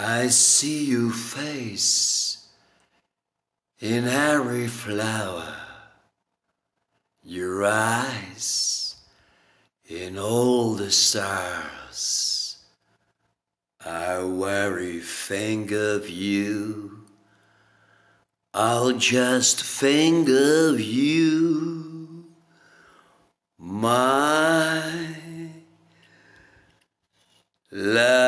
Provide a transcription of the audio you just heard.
I see your face in every flower, your eyes in all the stars. I worry think of you, I'll just think of you, my love.